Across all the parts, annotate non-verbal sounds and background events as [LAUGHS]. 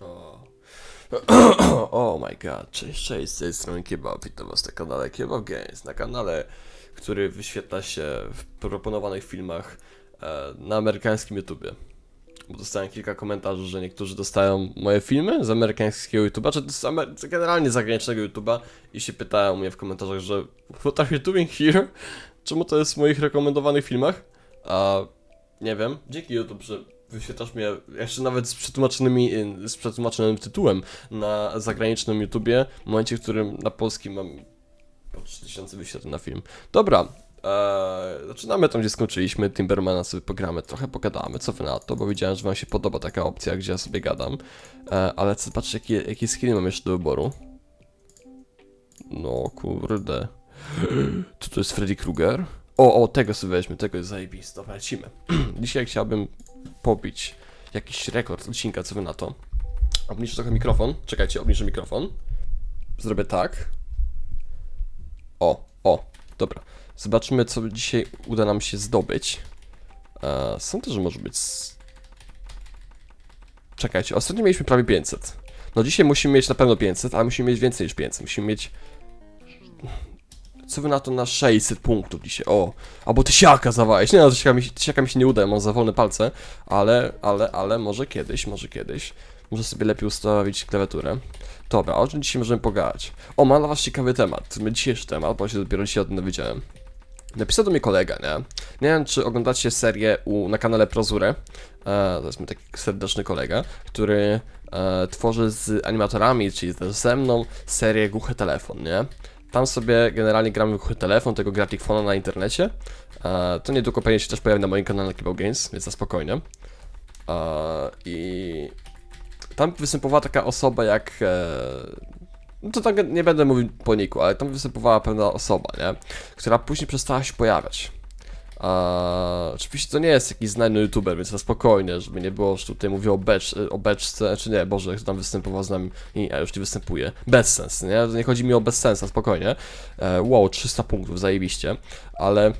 O. oh [CLEARS THROAT] my god, cześć, cześć, z tej strony Kieba, witam was na kanale Kieba Games, na kanale, który wyświetla się w proponowanych filmach e, na amerykańskim YouTubie. Bo dostałem kilka komentarzy, że niektórzy dostają moje filmy z amerykańskiego YouTuba, czy z Amer generalnie zagranicznego YouTuba i się pytają mnie w komentarzach, że what are you doing here? Czemu to jest w moich rekomendowanych filmach? A nie wiem, dzięki YouTube, że wyświetlasz mnie jeszcze nawet z, przetłumaczonymi, y, z przetłumaczonym tytułem na zagranicznym YouTubie, w momencie, w którym na polskim mam po 3000 wyświetleń na film. Dobra, Eee, zaczynamy tam, gdzie skończyliśmy. Timbermana sobie pogramy, trochę pogadamy, co wy na to, bo widziałem, że wam się podoba taka opcja, gdzie ja sobie gadam. Eee, ale zobaczcie, jakie, jakie skiny mam jeszcze do wyboru. No kurde. To to jest Freddy Krueger? O, o, tego sobie weźmy, tego jest zajebiste, lecimy. [CLEARS THROAT] Dzisiaj chciałbym pobić jakiś rekord odcinka, co wy na to? Obniżę trochę mikrofon. Czekajcie, obniżę mikrofon. Zrobię tak. O, o, dobra. Zobaczmy, co dzisiaj uda nam się zdobyć. Eee, są też, że może być... Czekajcie, ostatnio mieliśmy prawie 500. No dzisiaj musimy mieć na pewno 500, ale musimy mieć więcej niż 500. Musimy mieć co wy na to na 600 punktów dzisiaj? O, albo tysiaka zawałeś. Nie no, tysiaka mi, tysiaka mi się nie uda, mam za wolne palce. Ale, ale, ale, może kiedyś, może kiedyś. Muszę sobie lepiej ustawić klawiaturę. Dobra, o czym dzisiaj możemy pogadać? O, mam dla was ciekawy temat. My Dzisiejszy temat, bo się dopiero dzisiaj o tym dowiedziałem. Napisał do mnie kolega, nie? Nie wiem, czy oglądacie serię u, na kanale Prozure. E, to jest mój taki serdeczny kolega, który e, tworzy z animatorami, czyli ze mną, serię Głuchy Telefon, nie? Tam sobie generalnie gramy w telefon, tego grafikfona na internecie. E, to niedługo pewnie się też pojawi na moim kanale Kibble Games, więc na spokojnie. E, I tam występowała taka osoba jak... E, no to tak nie będę mówił po niku, ale tam występowała pewna osoba, nie? Która później przestała się pojawiać. A, oczywiście to nie jest jakiś znany youtuber, więc na spokojnie, żeby nie było, że tutaj mówię o, becz, o beczce, czy nie, Boże, kto tam występował z nami, a już nie występuje, bezsens, nie, nie chodzi mi o sensa, spokojnie, e, wow, 300 punktów, zajebiście, ale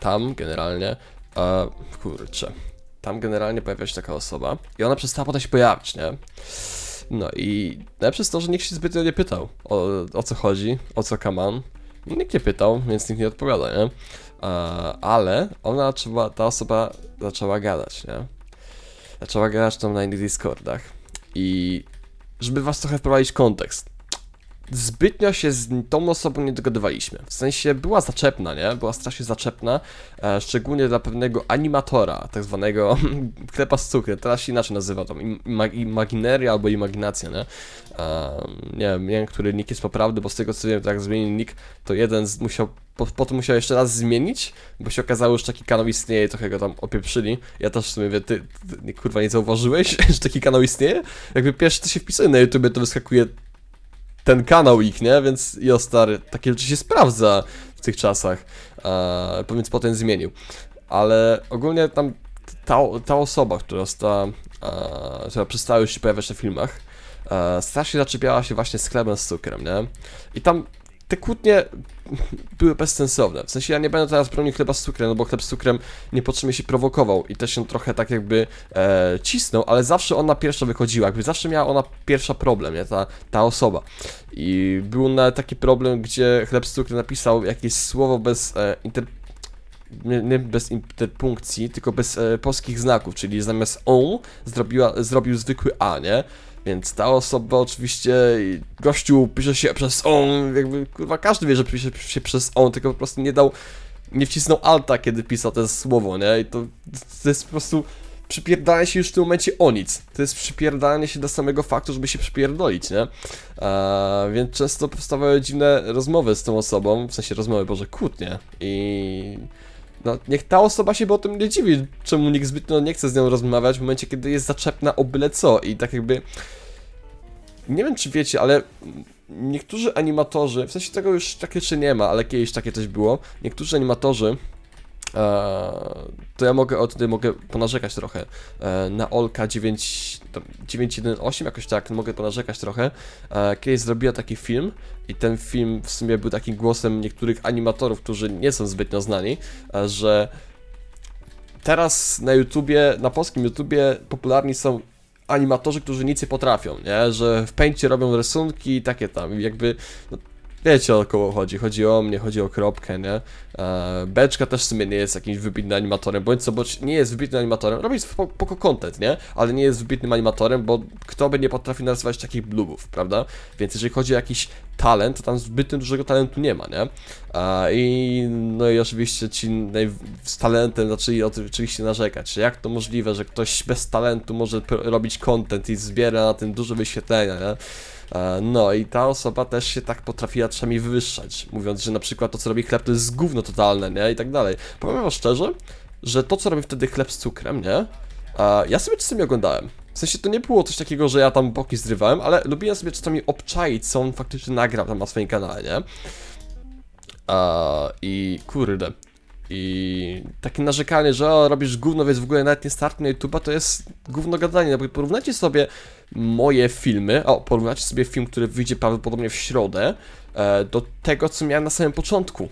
tam generalnie, e, kurczę, tam generalnie pojawia się taka osoba i ona przestała potem się pojawić, nie, no i najlepsze jest to, że nikt się zbytnio nie pytał o, o co chodzi, o co kaman, Nikt nie pytał, więc nikt nie odpowiada, nie? ale ona trzeba, ta osoba zaczęła gadać, nie? Zaczęła gadać tam na innych Discordach. I żeby was trochę wprowadzić w kontekst, zbytnio się z tą osobą nie dogadywaliśmy. W sensie była zaczepna, nie? Była strasznie zaczepna, e, szczególnie dla pewnego animatora, tak zwanego [LAUGHS] klepa z cukrem, teraz się inaczej nazywa to, imag imagineria albo imaginacja, nie? E, nie wiem, nie wiem, który nick jest poprawny, bo z tego co wiem, tak jak zmienił nick, to jeden z, musiał po, potem musiał jeszcze raz zmienić, bo się okazało, że taki kanał istnieje i trochę go tam opieprzyli. Ja też w sumie wie, ty, ty, ty, kurwa nie zauważyłeś, [LAUGHS] że taki kanał istnieje? Jakby pierwszy ty się wpisuje na YouTube, to wyskakuje ten kanał ich, nie? Więc Jostar stary, takie rzeczy się sprawdza w tych czasach. E, więc potem zmienił. Ale ogólnie tam ta, ta osoba, która została, e, która przestała już się pojawiać na filmach, e, strasznie zaczepiała się właśnie z chlebem z cukrem, nie? I tam te kłótnie były bezsensowne. W sensie ja nie będę teraz bronił chleba z cukrem, no bo chleb z cukrem niepotrzebnie się prowokował i też się trochę tak jakby e, cisnął, ale zawsze ona pierwsza wychodziła, jakby zawsze miała ona pierwsza problem, nie? Ta, ta osoba. I był na taki problem, gdzie chleb z cukrem napisał jakieś słowo bez e, inter... Nie, nie, bez interpunkcji, tylko bez e, polskich znaków, czyli zamiast on zrobiła, zrobił zwykły a, nie? Więc ta osoba oczywiście, gościu pisze się przez on, jakby kurwa każdy wie, że pisze się przez on, tylko po prostu nie dał, nie wcisnął alta, kiedy pisał to słowo, nie? I to, to jest po prostu przypierdanie się już w tym momencie o nic. To jest przypierdanie się do samego faktu, żeby się przypierdolić, nie? Eee, więc często powstawały dziwne rozmowy z tą osobą, w sensie rozmowy, boże, kłótnie i... No, niech ta osoba się by o tym nie dziwi, czemu nikt zbytnio nie chce z nią rozmawiać w momencie, kiedy jest zaczepna o byle co i tak jakby... Nie wiem, czy wiecie, ale niektórzy animatorzy, w sensie tego już takie czy nie ma, ale kiedyś takie coś było, niektórzy animatorzy E, to ja mogę tym mogę ponarzekać trochę. E, na Olka 9, 918 jakoś tak, mogę ponarzekać trochę. E, kiedyś zrobiła taki film i ten film w sumie był takim głosem niektórych animatorów, którzy nie są zbytnio znani, że teraz na YouTubie, na polskim YouTubie popularni są animatorzy, którzy nic nie potrafią, nie? Że w pęcie robią rysunki i takie tam, jakby... No, wiecie o kogo chodzi, chodzi o mnie, chodzi o kropkę, nie? E, beczka też w sumie nie jest jakimś wybitnym animatorem, bądź co, bądź nie jest wybitnym animatorem, robi spoko content, nie? Ale nie jest wybitnym animatorem, bo kto by nie potrafi narysować takich blubów, prawda? Więc jeżeli chodzi o jakiś talent, to tam zbyt dużego talentu nie ma, nie? E, I no i oczywiście ci z talentem zaczęli oczywiście narzekać, jak to możliwe, że ktoś bez talentu może robić content i zbiera na tym dużo wyświetlenia, nie? E, no i ta osoba też się tak potrafiła czasami wywyższać, mówiąc, że na przykład to, co robi chleb, to jest gówno totalne, nie? I tak dalej. Powiem wam szczerze, że to, co robi wtedy chleb z cukrem, nie? E, ja sobie czasami oglądałem. W sensie to nie było coś takiego, że ja tam boki zrywałem, ale lubiłem sobie czasami obczaić, co on faktycznie nagrał tam na swoim kanale, nie? E, I kurde, i takie narzekanie, że o, robisz gówno, więc w ogóle nawet nie startuje na YouTube'a, to jest gówno gadanie. Porównajcie sobie moje filmy, o, porównacie sobie film, który wyjdzie prawdopodobnie w środę, e, do tego, co miałem na samym początku.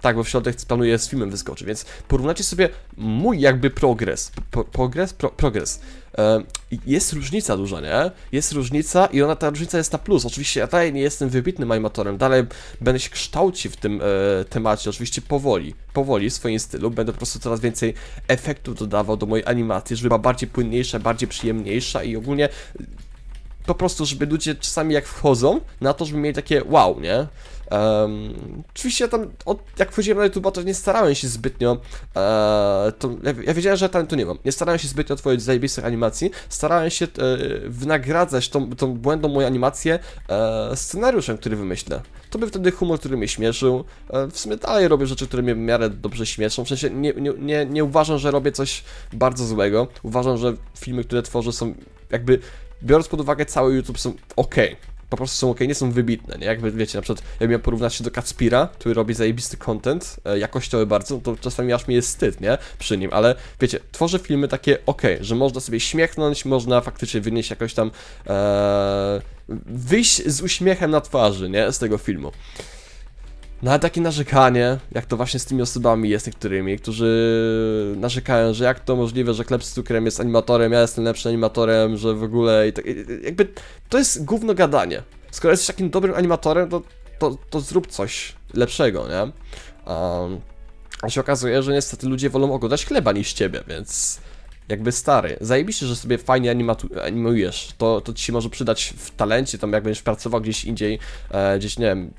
Tak, bo w środek planuje z filmem wyskoczyć, więc porównacie sobie mój jakby progres. progres? progres. E, jest różnica duża, nie? Jest różnica i ona, ta różnica jest na plus. Oczywiście ja dalej nie jestem wybitnym animatorem, dalej będę się kształcił w tym e, temacie, oczywiście powoli, powoli w swoim stylu. Będę po prostu coraz więcej efektów dodawał do mojej animacji, żeby była bardziej płynniejsza, bardziej przyjemniejsza i ogólnie e, po prostu, żeby ludzie czasami jak wchodzą, na to, żeby mieli takie wow, nie? Um, oczywiście ja tam, od, jak wchodziłem na YouTube, to nie starałem się zbytnio, e, to, ja, ja, wiedziałem, że tam tu nie mam, nie starałem się zbytnio tworzyć zajebistych animacji, starałem się e, wynagradzać tą, tą błędną moją animację e, scenariuszem, który wymyślę. To był wtedy humor, który mnie śmieszył, e, w sumie dalej robię rzeczy, które mnie w miarę dobrze śmieszą, w sensie nie, nie, nie, nie uważam, że robię coś bardzo złego, uważam, że filmy, które tworzę są jakby, biorąc pod uwagę cały YouTube, są ok po prostu są ok, nie są wybitne, nie? Jak wiecie, na przykład, jak miałem porównać się do Kacpira, który robi zajebisty content, e, jakościowy bardzo, to czasami aż mi jest wstyd, nie? Przy nim, ale wiecie, tworzę filmy takie ok, że można sobie śmiechnąć, można faktycznie wynieść jakoś tam, e, wyjść z uśmiechem na twarzy, nie? Z tego filmu. No ale takie narzekanie, jak to właśnie z tymi osobami jest niektórymi, którzy narzekają, że jak to możliwe, że Klep z cukrem jest animatorem, ja jestem lepszym animatorem, że w ogóle i tak, jakby to jest gówno gadanie. Skoro jesteś takim dobrym animatorem, to, to, to zrób coś lepszego, nie? Um, a się okazuje, że niestety ludzie wolą oglądać chleba niż ciebie, więc jakby stary, zajebiście, że sobie fajnie animujesz, to, to ci się może przydać w talencie, tam jak będziesz pracował gdzieś indziej, e, gdzieś, nie wiem,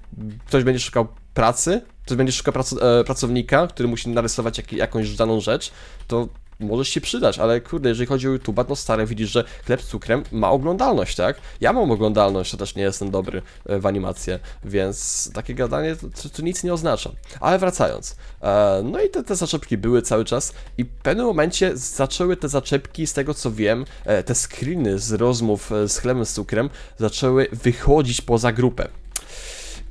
ktoś będzie szukał pracy, czy będziesz szukał prac e, pracownika, który musi narysować jak, jakąś daną rzecz, to możesz się przydać, ale kurde, jeżeli chodzi o YouTube'a, no stare, widzisz, że chleb z cukrem ma oglądalność, tak? Ja mam oglądalność, to też nie jestem dobry e, w animację, więc takie gadanie to, to, to nic nie oznacza. Ale wracając, e, no i te, te zaczepki były cały czas i w pewnym momencie zaczęły te zaczepki, z tego co wiem, e, te screeny z rozmów e, z chlebem z cukrem zaczęły wychodzić poza grupę.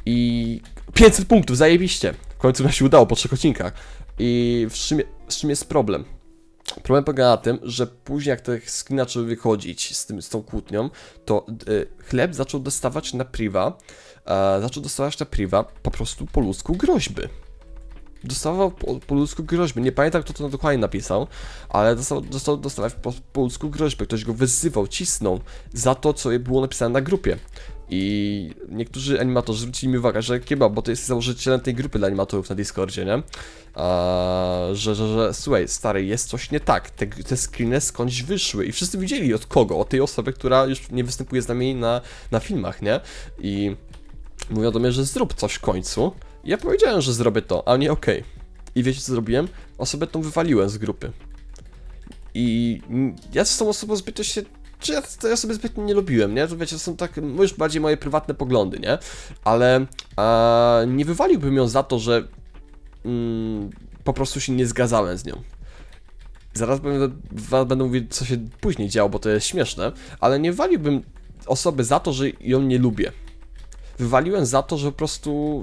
I 500 punktów, zajebiście. W końcu nam się udało po trzech odcinkach. I w czym, w czym jest problem? Problem polega na tym, że później jak te skina zaczęły wychodzić z, tym, z tą kłótnią, to y, chleb zaczął dostawać na priwa, y, e, zaczął dostawać na priwa po prostu po ludzku groźby. Dostawał po, po ludzku groźby, nie pamiętam kto to dokładnie napisał, ale dostał, dostał dostawać po, po ludzku groźby, ktoś go wyzywał, cisnął za to, co było napisane na grupie. I niektórzy animatorzy zwrócili mi uwagę, że kieba, bo to jest założycielem tej grupy dla animatorów na Discordzie, nie? że, że, że, słuchaj, stary, jest coś nie tak, te, te screeny skądś wyszły i wszyscy widzieli od kogo, od tej osoby, która już nie występuje z nami na, na filmach, nie? I mówią do mnie, że zrób coś w końcu. I ja powiedziałem, że zrobię to, a nie okej. Okay. I wiecie co zrobiłem? Osobę tą wywaliłem z grupy. I ja z tą osobą zbytnio się czy ja, to ja sobie zbytnio nie lubiłem, nie? To wiecie, to są tak no już bardziej moje prywatne poglądy, nie? Ale nie wywaliłbym ją za to, że mm, po prostu się nie zgadzałem z nią. Zaraz będę, będę mówił, co się później działo, bo to jest śmieszne, ale nie waliłbym osoby za to, że ją nie lubię. Wywaliłem za to, że po prostu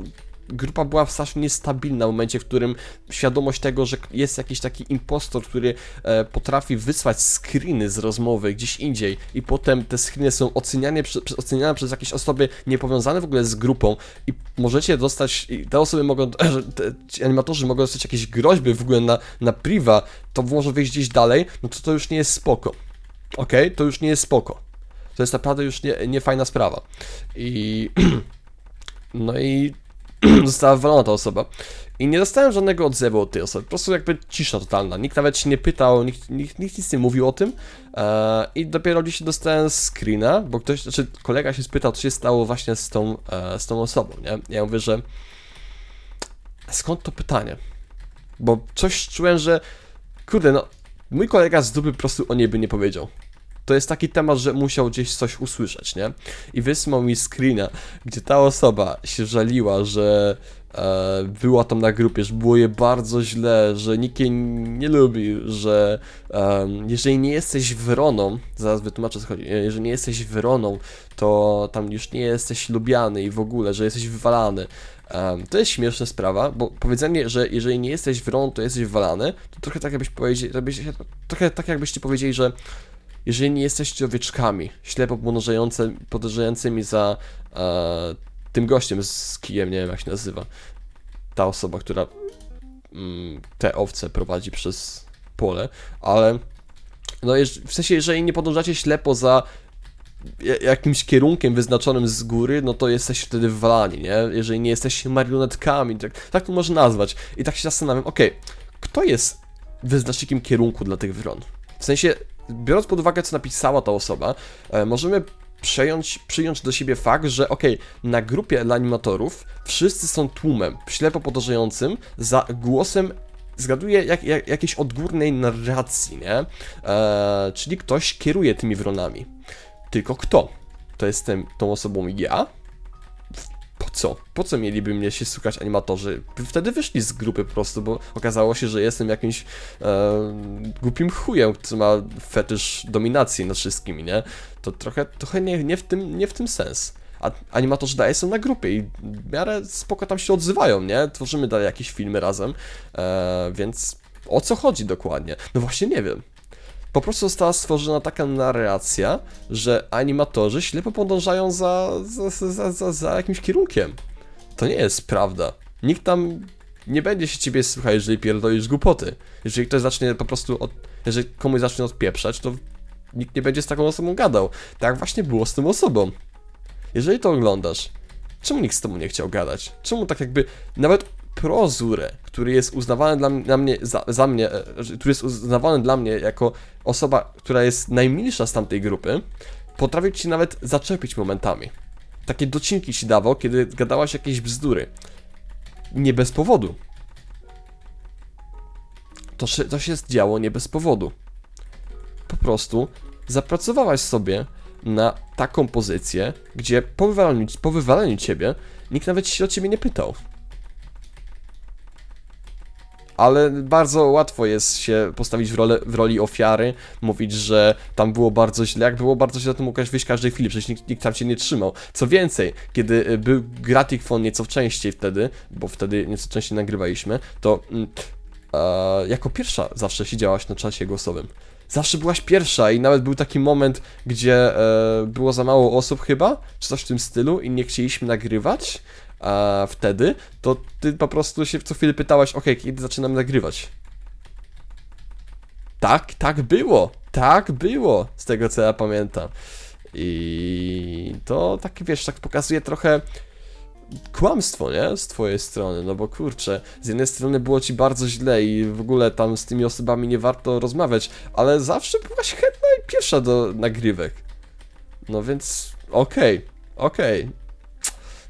grupa była w strasznie niestabilna w momencie, w którym świadomość tego, że jest jakiś taki impostor, który e, potrafi wysłać screeny z rozmowy gdzieś indziej i potem te screeny są oceniane, prze, oceniane przez jakieś osoby niepowiązane w ogóle z grupą i możecie dostać, i te osoby mogą, [CLEARS THROAT] te, ci animatorzy mogą dostać jakieś groźby w ogóle na, na priwa, to może wyjść gdzieś dalej, no to to już nie jest spoko. ok? To już nie jest spoko. To jest naprawdę już niefajna nie, nie fajna sprawa. I... [CLEARS THROAT] No i [CLEARS THROAT] została wywalona ta osoba. I nie dostałem żadnego odzewu od tej osoby, po prostu jakby cisza totalna. Nikt nawet się nie pytał, nikt, nikt, nikt nic nie mówił o tym. E, I dopiero dzisiaj dostałem screena, bo ktoś, znaczy kolega się spytał, co się stało właśnie z tą, e, z tą osobą, nie? Ja mówię, że skąd to pytanie? Bo coś czułem, że kurde, no mój kolega z dupy po prostu o niej by nie powiedział to jest taki temat, że musiał gdzieś coś usłyszeć, nie? I wysłał mi screena, gdzie ta osoba się żaliła, że e, była tam na grupie, że było je bardzo źle, że nikt jej nie lubi, że e, jeżeli nie jesteś wroną, zaraz wytłumaczę co chodzi, e, jeżeli nie jesteś wroną, to tam już nie jesteś lubiany i w ogóle, że jesteś wywalany. Um, to jest śmieszna sprawa, bo powiedzenie, że jeżeli nie jesteś wrą, to jesteś walany, to trochę tak jakbyś powiedzieli, trochę tak jakbyście powiedzieli, że jeżeli nie jesteście owieczkami ślepo podążającymi za e, tym gościem z kijem, nie wiem jak się nazywa, ta osoba, która mm, te owce prowadzi przez pole, ale no w sensie, jeżeli nie podążacie ślepo za jakimś kierunkiem wyznaczonym z góry, no to jesteś wtedy wlani, nie? Jeżeli nie jesteście marionetkami, tak, tak to można nazwać. I tak się zastanawiam, okej, okay, kto jest wyznacznikiem kierunku dla tych wron? W sensie, biorąc pod uwagę, co napisała ta osoba, e, możemy przejąć, przyjąć do siebie fakt, że okej, okay, na grupie dla animatorów wszyscy są tłumem ślepo podążającym za głosem zgaduje jak, jak, jakiejś odgórnej narracji, nie? Eee, czyli ktoś kieruje tymi wronami. Tylko kto? To jestem tą osobą ja, co? Po co mieliby mnie się szukać animatorzy? Wtedy wyszli z grupy po prostu, bo okazało się, że jestem jakimś e, głupim chujem, który ma fetysz dominacji nad wszystkimi, nie? To trochę, trochę nie, nie, w, tym, nie w tym sens. A animatorzy daje są na grupie i w miarę spoko tam się odzywają, nie? Tworzymy dalej jakieś filmy razem, e, więc o co chodzi dokładnie? No właśnie nie wiem po prostu została stworzona taka narracja, że animatorzy ślepo podążają za, za, za, za, za jakimś kierunkiem. To nie jest prawda. Nikt tam nie będzie się ciebie słuchał, jeżeli pierdolisz głupoty. Jeżeli ktoś zacznie po prostu od... Jeżeli komuś zacznie odpieprzać, to nikt nie będzie z taką osobą gadał. Tak właśnie było z tym osobą. Jeżeli to oglądasz, czemu nikt z tobą nie chciał gadać? Czemu tak jakby nawet Prozure, który jest uznawany dla, mnie, za, za mnie, e, który jest uznawany dla mnie jako osoba, która jest najmilsza z tamtej grupy, potrafił ci nawet zaczepić momentami. Takie docinki ci dawał, kiedy gadałaś jakieś bzdury. Nie bez powodu. To, to się działo nie bez powodu. Po prostu zapracowałaś sobie na taką pozycję, gdzie po wywaleniu, po wywaleniu ciebie nikt nawet się o ciebie nie pytał ale bardzo łatwo jest się postawić w, role, w roli ofiary, mówić, że tam było bardzo źle. Jak było bardzo źle, to mogłeś wyjść każdej chwili, przecież nikt, nikt tam cię nie trzymał. Co więcej, kiedy y, był Gratikfon nieco częściej wtedy, bo wtedy nieco częściej nagrywaliśmy, to mm, e, jako pierwsza zawsze siedziałaś na czasie głosowym zawsze byłaś pierwsza i nawet był taki moment, gdzie e, było za mało osób chyba, czy coś w tym stylu i nie chcieliśmy nagrywać, a, wtedy, to ty po prostu się co chwilę pytałaś, ok, kiedy zaczynam nagrywać. Tak, tak było, tak było, z tego co ja pamiętam. I to tak, wiesz, tak pokazuje trochę kłamstwo, nie? Z twojej strony, no bo kurczę, z jednej strony było ci bardzo źle i w ogóle tam z tymi osobami nie warto rozmawiać, ale zawsze byłaś chętna i pierwsza do nagrywek. No więc okej, okay, okej, okay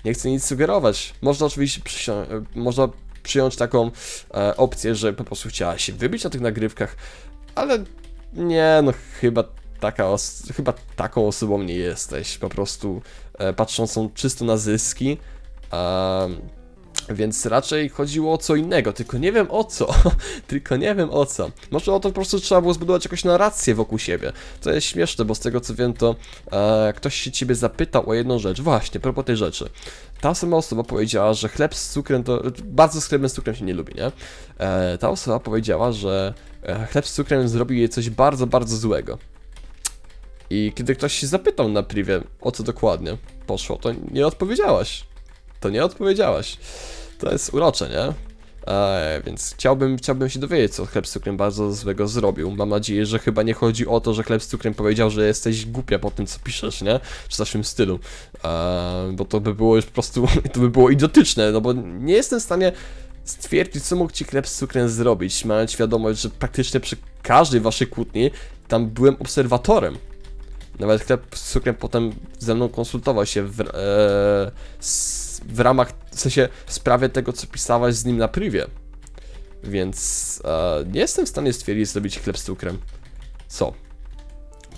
nie chcę nic sugerować. Można oczywiście e, można przyjąć taką e, opcję, że po prostu chciała się wybić na tych nagrywkach, ale nie, no chyba taka chyba taką osobą nie jesteś. Po prostu e, patrzącą czysto na zyski, e, więc raczej chodziło o co innego, tylko nie wiem o co, [LAUGHS] tylko nie wiem o co. Może o to po prostu trzeba było zbudować jakąś narrację wokół siebie. To jest śmieszne, bo z tego co wiem to e, ktoś się ciebie zapytał o jedną rzecz, właśnie, propos tej rzeczy. Ta sama osoba powiedziała, że chleb z cukrem to, bardzo z chlebem z cukrem się nie lubi, nie? E, ta osoba powiedziała, że e, chleb z cukrem zrobił jej coś bardzo, bardzo złego. I kiedy ktoś się zapytał na privie, o co dokładnie poszło, to nie odpowiedziałaś to nie odpowiedziałaś. To jest urocze, nie? Eee, więc chciałbym, chciałbym się dowiedzieć, co chleb z cukrem bardzo złego zrobił. Mam nadzieję, że chyba nie chodzi o to, że chleb z cukrem powiedział, że jesteś głupia po tym, co piszesz, nie? w tym stylu. Eee, bo to by było już po prostu, [LAUGHS] to by było idiotyczne, no bo nie jestem w stanie stwierdzić, co mógł ci chleb z cukrem zrobić, mając świadomość, że praktycznie przy każdej waszej kłótni tam byłem obserwatorem. Nawet chleb z cukrem potem ze mną konsultował się w, eee, z w ramach, w sensie sprawie tego, co pisałaś z nim na privie. Więc e, nie jestem w stanie stwierdzić zrobić chleb z cukrem. Co?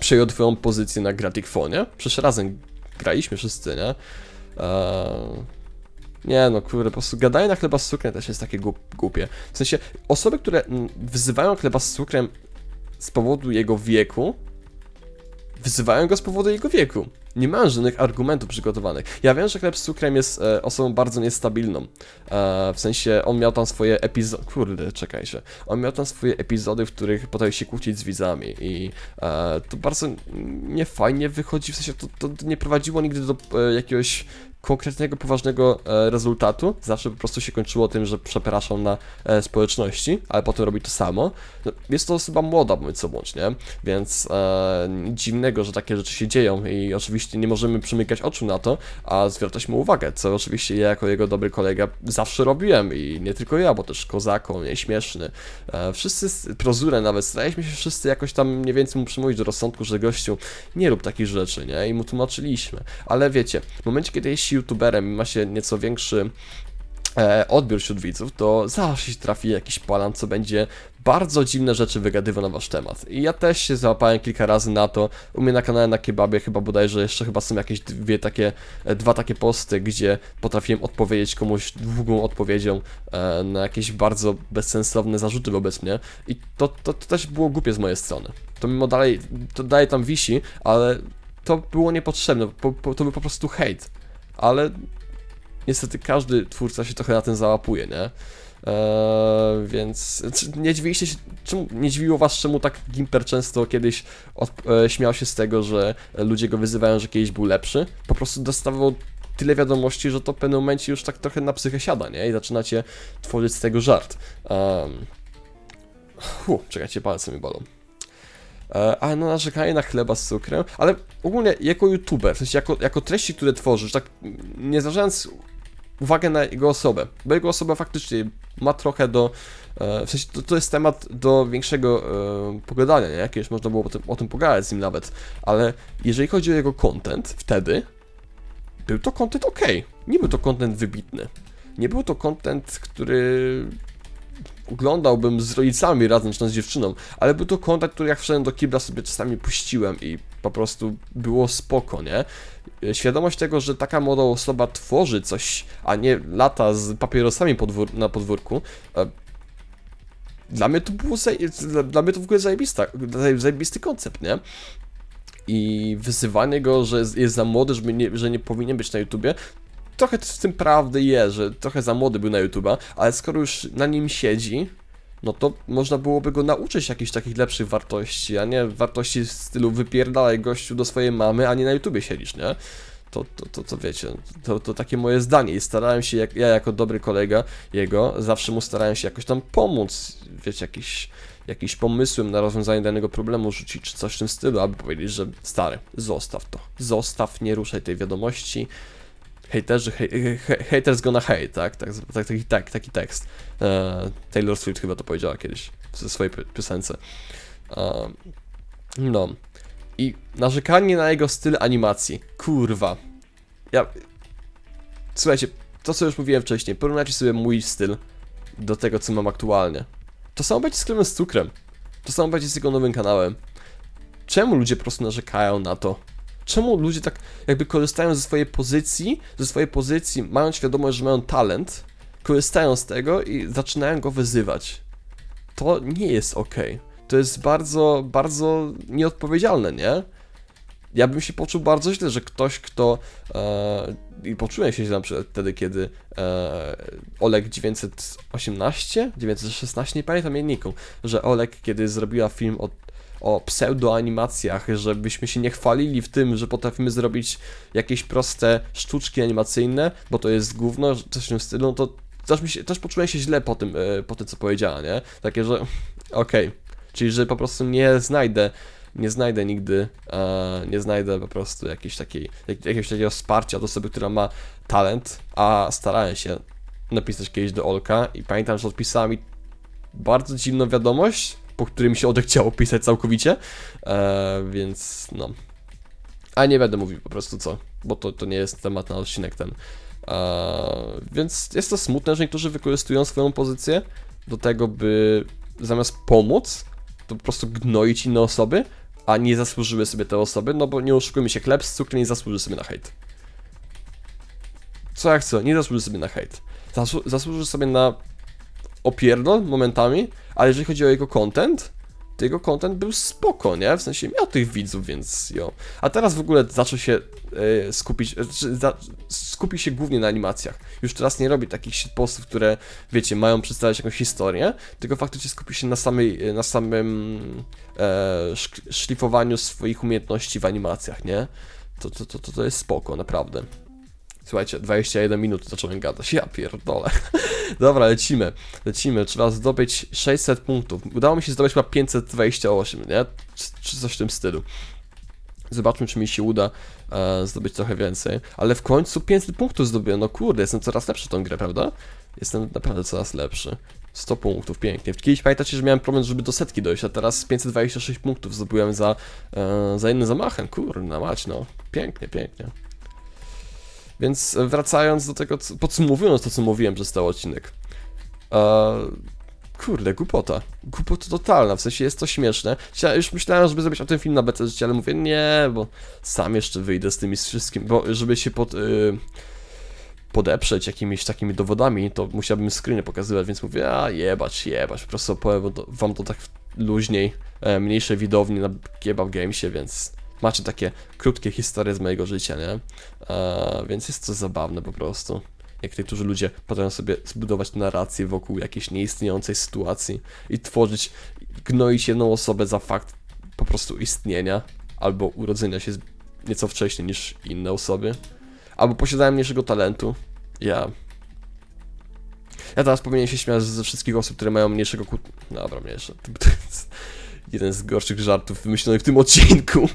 Przejął twoją pozycję na Gratikfonie? Przecież razem graliśmy wszyscy, nie? E, nie no, kurde, po prostu gadanie na chleba z cukrem też jest takie głupie. W sensie, osoby, które mm, wzywają chleba z cukrem z powodu jego wieku, Wzywają go z powodu jego wieku. Nie mają żadnych argumentów przygotowanych. Ja wiem, że chleb z cukrem jest e, osobą bardzo niestabilną. E, w sensie, on miał tam swoje epizody... Kurde, czekaj się. On miał tam swoje epizody, w których potrafił się kłócić z widzami i e, to bardzo niefajnie wychodzi, w sensie to, to nie prowadziło nigdy do e, jakiegoś konkretnego, poważnego e, rezultatu. Zawsze po prostu się kończyło tym, że przepraszam na e, społeczności, ale potem robi to samo. No, jest to osoba młoda, bądź co bądź, nie? Więc e, dziwnego, że takie rzeczy się dzieją i oczywiście nie możemy przymykać oczu na to, a zwracać mu uwagę, co oczywiście ja jako jego dobry kolega zawsze robiłem i nie tylko ja, bo też Kozako, Nieśmieszny, e, wszyscy, prozurę nawet, staraliśmy się wszyscy jakoś tam mniej więcej mu przemówić do rozsądku, że gościu, nie rób takich rzeczy, nie? I mu tłumaczyliśmy. Ale wiecie, w momencie, kiedy jeśli youtuberem i ma się nieco większy e, odbiór wśród widzów, to zawsze się trafi jakiś palan, co będzie bardzo dziwne rzeczy wygadywał na wasz temat. I ja też się załapałem kilka razy na to. U mnie na kanale na kebabie chyba bodajże jeszcze chyba są jakieś dwie takie, e, dwa takie posty, gdzie potrafiłem odpowiedzieć komuś długą odpowiedzią e, na jakieś bardzo bezsensowne zarzuty wobec mnie. I to, to, to też było głupie z mojej strony. To mimo dalej, to dalej tam wisi, ale to było niepotrzebne, po, po, to był po prostu hejt ale niestety każdy twórca się trochę na tym załapuje, nie? Eee, więc nie dziwiliście się, czemu, nie dziwiło was, czemu tak Gimper często kiedyś od, e, śmiał się z tego, że ludzie go wyzywają, że kiedyś był lepszy? Po prostu dostawał tyle wiadomości, że to w pewnym momencie już tak trochę na psychę siada, nie? I zaczynacie tworzyć z tego żart. Um... czekajcie, palce mi bolą. E, a no narzekanie na chleba z cukrem, ale ogólnie jako youtuber, w sensie jako, jako treści, które tworzysz, tak mm, nie zważając uwagę na jego osobę, bo jego osoba faktycznie ma trochę do, e, w sensie to, to jest temat do większego e, pogadania, nie? Jakieś można było o tym, o tym pogadać z nim nawet, ale jeżeli chodzi o jego content, wtedy był to content ok, nie był to content wybitny, nie był to content, który oglądałbym z rodzicami razem, czy tam z dziewczyną, ale był to kontakt, który jak wszedłem do kibla sobie czasami puściłem i po prostu było spoko, nie? E, świadomość tego, że taka młoda osoba tworzy coś, a nie lata z papierosami podwór na podwórku, e, dla mnie to było dla, mnie to w ogóle zajebista, zajebisty koncept, nie? I wyzywanie go, że jest za młody, że nie, że nie powinien być na YouTubie, trochę z tym prawdy jest, że trochę za młody był na YouTube'a, ale skoro już na nim siedzi, no to można byłoby go nauczyć jakichś takich lepszych wartości, a nie wartości w stylu wypierdalaj gościu do swojej mamy, a nie na YouTubie siedzisz, nie? To, to, to, to wiecie, to, to takie moje zdanie i starałem się, jak, ja jako dobry kolega jego, zawsze mu starałem się jakoś tam pomóc, wiecie, jakiś, jakiś pomysłem na rozwiązanie danego problemu rzucić, czy coś w tym stylu, aby powiedzieć, że stary, zostaw to, zostaw, nie ruszaj tej wiadomości, hejterzy, hej, he, haters gonna hate, tak? tak, tak taki, tak, taki tekst. E, Taylor Swift chyba to powiedziała kiedyś w swojej piosence. E, no. I narzekanie na jego styl animacji. Kurwa. Ja... Słuchajcie, to co już mówiłem wcześniej, porównajcie sobie mój styl do tego, co mam aktualnie. To samo będzie z Klemem z Cukrem. To samo będzie z jego nowym kanałem. Czemu ludzie po prostu narzekają na to, czemu ludzie tak jakby korzystają ze swojej pozycji, ze swojej pozycji, mają świadomość, że mają talent, korzystają z tego i zaczynają go wyzywać. To nie jest ok. To jest bardzo, bardzo nieodpowiedzialne, nie? Ja bym się poczuł bardzo źle, że ktoś, kto. E, I poczułem się źle na przykład wtedy, kiedy e, Olek 918, 916, nie pamiętam jedniku, że Olek, kiedy zrobiła film o o pseudoanimacjach, żebyśmy się nie chwalili w tym, że potrafimy zrobić jakieś proste sztuczki animacyjne, bo to jest gówno, coś w tym stylu, no to też, mi się, też poczułem się źle po tym, e, po tym co powiedziała, nie? Takie, że [LAUGHS] okej, okay. czyli że po prostu nie znajdę nie znajdę nigdy, e, nie znajdę po prostu jakiejś takiej, jakiegoś takiego wsparcia do osoby, która ma talent, a starałem się napisać kiedyś do Olka i pamiętam, że odpisała mi bardzo dziwną wiadomość, po którym się odechciało pisać całkowicie, e, więc no. A nie będę mówił po prostu co, bo to, to nie jest temat na odcinek ten. E, więc jest to smutne, że niektórzy wykorzystują swoją pozycję do tego, by zamiast pomóc, to po prostu gnoić inne osoby, a nie zasłużyły sobie te osoby, no bo nie oszukujmy się, chleb z cukrem nie zasłuży sobie na hejt. Co jak co, nie zasłuży sobie na hejt. Zasłu zasłuży sobie na opierdol momentami, ale jeżeli chodzi o jego content, to jego content był spoko, nie? W sensie miał tych widzów, więc jo. A teraz w ogóle zaczął się y, skupić, znaczy, za, skupi się głównie na animacjach. Już teraz nie robi takich postów, które, wiecie, mają przedstawiać jakąś historię, tylko faktycznie skupi się na, samej, e, na samym e, szlifowaniu swoich umiejętności w animacjach, nie? To, to, to, to jest spoko, naprawdę. Słuchajcie, 21 minut zacząłem gadać, ja pierdolę. [LAUGHS] Dobra, lecimy, lecimy, trzeba zdobyć 600 punktów. Udało mi się zdobyć chyba 528, nie? Czy, coś w tym stylu. Zobaczmy, czy mi się uda e, zdobyć trochę więcej. Ale w końcu 500 punktów zdobyłem, no kurde, jestem coraz lepszy w tą grę, prawda? Jestem naprawdę coraz lepszy. 100 punktów, pięknie. Kiedyś pamiętacie, że miałem problem, żeby do setki dojść, a teraz 526 punktów zdobyłem za, e, za jednym zamachem. Kurna mać, no. Pięknie, pięknie. Więc wracając do tego, co, podsumowując to, co mówiłem przez ten odcinek. E, kurde, głupota. Głupota totalna, w sensie jest to śmieszne. Ja już myślałem, żeby zrobić o tym film na BT życie, ale mówię nie, bo sam jeszcze wyjdę z tymi wszystkim, bo żeby się pod... Y, podeprzeć jakimiś takimi dowodami, to musiałbym screeny pokazywać, więc mówię, a jebać, jebać, po prostu powiem wam to tak luźniej, e, mniejsze widowni na Kebab Gamesie, więc macie takie krótkie historie z mojego życia, nie? E, więc jest to zabawne po prostu. Jak niektórzy ludzie potrafią sobie zbudować narrację wokół jakiejś nieistniejącej sytuacji i tworzyć, gnoić jedną osobę za fakt po prostu istnienia albo urodzenia się nieco wcześniej niż inne osoby, albo posiadają mniejszego talentu. Ja. Ja teraz powinienem się śmiać ze wszystkich osób, które mają mniejszego kut. No dobra, mniejsze. [LAUGHS] To jest jeden z gorszych żartów wymyślonych w tym odcinku.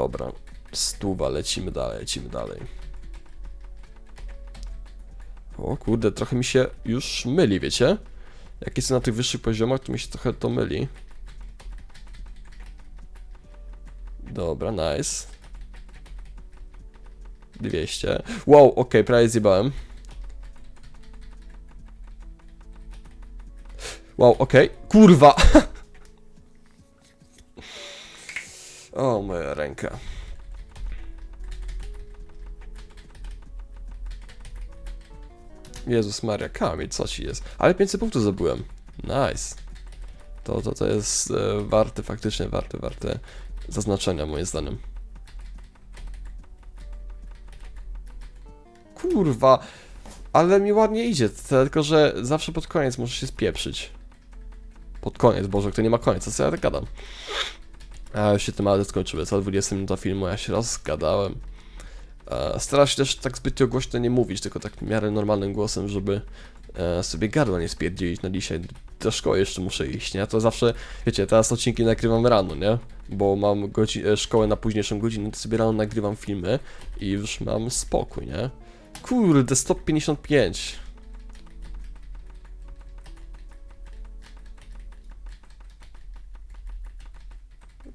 Dobra, stuwa, lecimy dalej, lecimy dalej. O kurde, trochę mi się już myli, wiecie? Jak jestem na tych wyższych poziomach, to mi się trochę to myli. Dobra, nice. 200. Wow, ok, prawie zjebałem. Wow, ok. Kurwa! [LAUGHS] Jezus Maria, Kamil, co ci jest? Ale 500 punktów zdobyłem. Nice. To, to, to jest e, warte, faktycznie warte, warte zaznaczenia moim zdaniem. Kurwa, ale mi ładnie idzie, tylko że zawsze pod koniec muszę się spieprzyć. Pod koniec, Boże, kto nie ma koniec, co ja tak gadam. A już się tematy skończyły, co 20 minuta filmu ja się rozgadałem. E, się też tak zbytnio głośno nie mówić, tylko tak w miarę normalnym głosem, żeby e, sobie gardła nie spierdzielić na dzisiaj. Do szkoły jeszcze muszę iść, nie? To zawsze, wiecie, teraz odcinki nagrywam rano, nie? Bo mam e, szkołę na późniejszą godzinę, to sobie rano nagrywam filmy i już mam spokój, nie? Kurde, 155.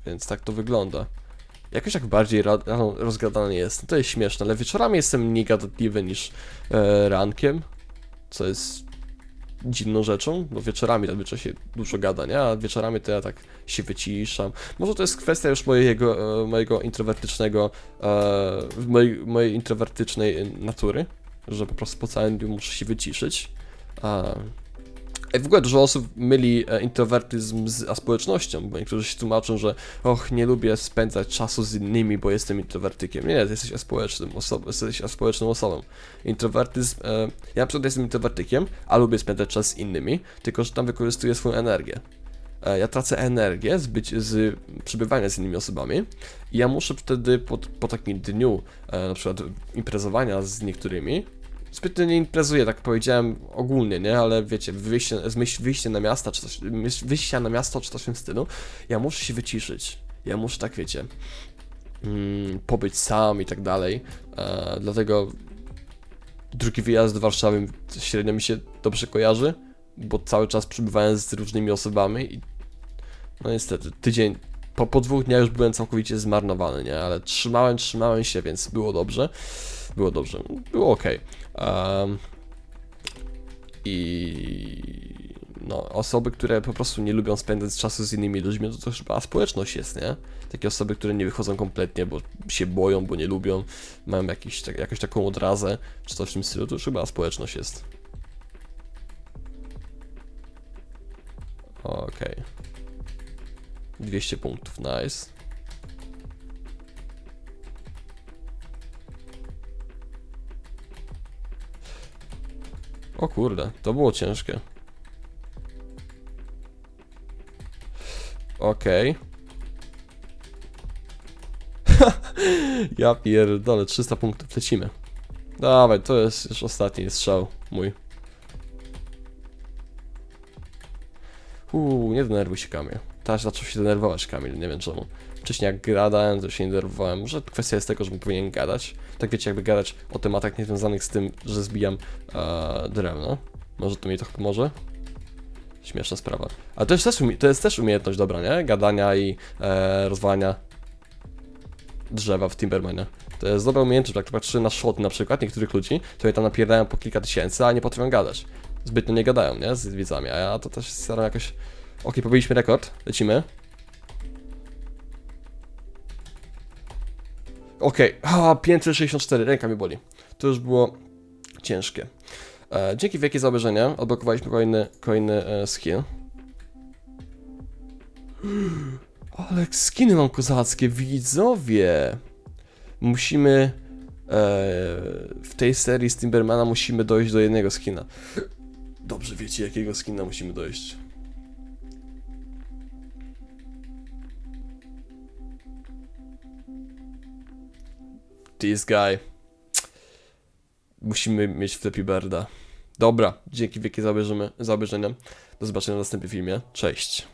Więc tak to wygląda. Jakoś tak bardziej rozgadane rozgadany jest. No to jest śmieszne, ale wieczorami jestem mniej gadatliwy niż e, rankiem. Co jest dziwną rzeczą, bo wieczorami zazwyczaj się dużo gada, nie? A wieczorami to ja tak się wyciszam. Może to jest kwestia już mojego, e, mojego introwertycznego, e, mojej, mojej introwertycznej e, natury, że po prostu po całym dniu muszę się wyciszyć. A, w ogóle dużo osób myli e, introwertyzm z aspołecznością, bo niektórzy się tłumaczą, że och, nie lubię spędzać czasu z innymi, bo jestem introwertykiem. Nie, nie jesteś aspołecznym osobą, jesteś aspołeczną osobą. Introwertyzm, e, ja na przykład jestem introwertykiem, a lubię spędzać czas z innymi, tylko że tam wykorzystuję swoją energię. E, ja tracę energię z, być, z przebywania z innymi osobami i ja muszę wtedy po, po takim dniu, e, na przykład imprezowania z niektórymi, zbytnio nie imprezuję, tak powiedziałem ogólnie, nie? Ale wiecie, wyjście, wyjście na miasta, czy coś, wyjścia na miasto, czy coś w tym stylu, ja muszę się wyciszyć. Ja muszę, tak wiecie, mm, pobyć sam i tak dalej. E, dlatego drugi wyjazd do Warszawy średnio mi się dobrze kojarzy, bo cały czas przebywałem z różnymi osobami i no niestety, tydzień, po, po dwóch dniach już byłem całkowicie zmarnowany, nie? Ale trzymałem, trzymałem się, więc było dobrze. Było dobrze, było ok. Um, I no, osoby, które po prostu nie lubią spędzać czasu z innymi ludźmi, no to to chyba społeczność jest, nie? Takie osoby, które nie wychodzą kompletnie, bo się boją, bo nie lubią, mają jakiś, tak, jakąś taką odrazę, czy coś w tym stylu, to już chyba społeczność jest. Okej. Okay. 200 punktów, nice. O kurde, to było ciężkie. Okej. Okay. [LAUGHS] ja pierdolę, 300 punktów, lecimy. Dawaj, to jest już ostatni strzał mój. Uuu, nie denerwuj się Kamil. Też zaczął się denerwować Kamil, nie wiem czemu. Wcześniej jak gadałem, to się nie denerwowałem. Może kwestia jest tego, że powinien gadać. Tak wiecie, jakby gadać o tematach niezwiązanych z tym, że zbijam e, drewno. Może to mi trochę pomoże? Śmieszna sprawa. Ale to jest też, to jest też umiejętność dobra, nie? Gadania i e, rozwalania drzewa w Timbermanie. To jest dobra umiejętność, jak patrzy na szoty na przykład niektórych ludzi, to je tam napierdają po kilka tysięcy, a nie potrafią gadać. Zbytnio nie gadają, nie? Z widzami, a ja to też staram jakoś... Ok, pobiliśmy rekord, lecimy. Okej, okay. 564, ręka mi boli. To już było ciężkie. E, dzięki wielkie za obejrzenie, odblokowaliśmy kolejny, kolejny e, skin. [GASPS] Ale skiny mam kozackie, widzowie! Musimy e, w tej serii z Timbermana musimy dojść do jednego skina. Dobrze wiecie, jakiego skina musimy dojść. this guy. Musimy mieć Flappy Birda. Dobra, dzięki wielkie za, obejrzenie. Do zobaczenia w następnym filmie. Cześć.